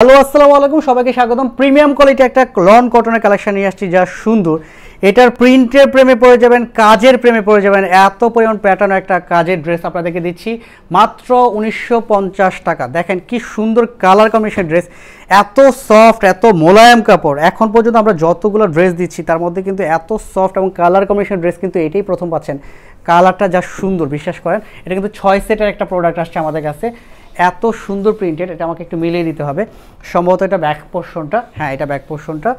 hello আসসালামু আলাইকুম সবাইকে স্বাগতম প্রিমিয়াম কোয়ালিটি একটা লন কটনের কালেকশন নিয়ে আসছি যা সুন্দর এটার প্রিন্টের প্রেমে পড়ে যাবেন কাজের প্রেমে পড়ে যাবেন এত পরিমাণ প্যাটার্ন একটা কাজের ড্রেস আপনাদেরকে দিচ্ছি মাত্র উনিশশো টাকা দেখেন কি সুন্দর কালার কম্বিনেশন ড্রেস এত সফট এত মোলায়ম কাপড় এখন পর্যন্ত আমরা যতগুলো ড্রেস দিচ্ছি তার মধ্যে কিন্তু এত সফট এবং কালার কম্বিনেশন ড্রেস কিন্তু এটাই প্রথম পাচ্ছেন কালারটা যা সুন্দর বিশ্বাস করেন এটা কিন্তু ছয় সেটের একটা প্রোডাক্ট আসছে আমাদের কাছে এত সুন্দর প্রিন্টেড এটা আমাকে একটু মিলিয়ে নিতে হবে সম্ভবত এটা ব্যাক পোর্শনটা হ্যাঁ এটা ব্যাক পোর্শনটা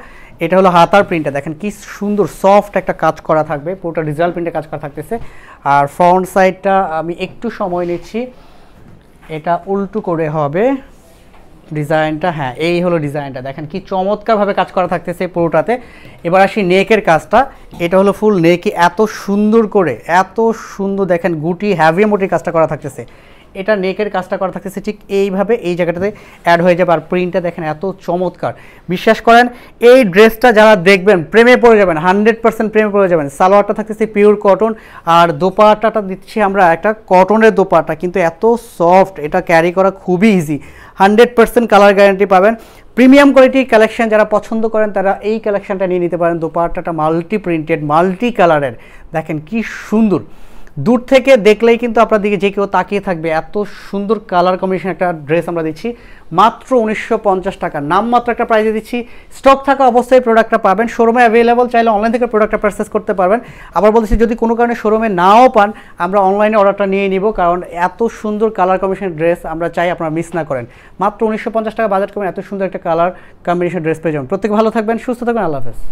এটা হলো হাতার প্রিন্টটা দেখেন কি সুন্দর সফট একটা কাজ করা থাকবে পুরোটা ডিজিটাল প্রিন্টে কাজ করা থাকতেছে আর ফ্রন্ট সাইডটা আমি একটু সময় নিচ্ছি এটা উল্টু করে হবে ডিজাইনটা হ্যাঁ এই হলো ডিজাইনটা দেখেন কি চমৎকারভাবে কাজ করা থাকতেছে পুরোটাতে এবার আসি নেকের কাজটা এটা হলো ফুল নেকি এত সুন্দর করে এত সুন্দর দেখেন গুটি হ্যাভি মোটি কাজটা করা থাকতেছে এটা নেকের কাজটা করা থাকতেছে ঠিক এইভাবে এই জায়গাটাতে অ্যাড হয়ে যাবে আর প্রিন্টটা দেখেন এত চমৎকার বিশ্বাস করেন এই ড্রেসটা যারা দেখবেন প্রেমে পড়ে যাবেন হান্ড্রেড পার্সেন্ট প্রেমে পড়ে যাবেন সালোয়ারটা থাকতেছে পিওর কটন আর দোপাটাটা দিচ্ছি আমরা একটা কটনের দোপাটা কিন্তু এত সফট এটা ক্যারি করা খুবই easy hundred percent colour guarantee পাবেন প্রিমিয়াম কোয়ালিটির কালেকশন যারা পছন্দ করেন তারা এই কালেকশনটা নিয়ে নিতে পারেন দোপাট্টাটা মাল্টি প্রিন্টেড মাল্টি কালারের দেখেন কি সুন্দর দূর থেকে দেখলেই কিন্তু আপনার দিকে যে কেউ তাকিয়ে থাকবে এত সুন্দর কালার কম্বিনেশন একটা ড্রেস আমরা দিচ্ছি মাত্র উনিশশো টাকা নামমাত্র একটা প্রাইজে দিচ্ছি স্টক থাকা অবস্থায় প্রোডাক্টটা পাবেন শোরুমে অ্যাভেলেবল চাইলে অনলাইন থেকে প্রোডাক্টটা পারচেস করতে পারবেন আবার বলছি যদি কোনো কারণে শোরুমে নাও পান আমরা অনলাইনে অর্ডারটা নিয়ে নিব কারণ এত সুন্দর কালার কম্বিনেশন ড্রেস আমরা চাই আপনারা মিস না করেন মাত্র উনিশশো টাকা বাজেট কমেন এত সুন্দর একটা কালার কম্বিনেশন ড্রেস পেয়ে যাবেন প্রত্যেক ভালো থাকবেন সুস্থ থাকবেন আল্লাহ হাফেজ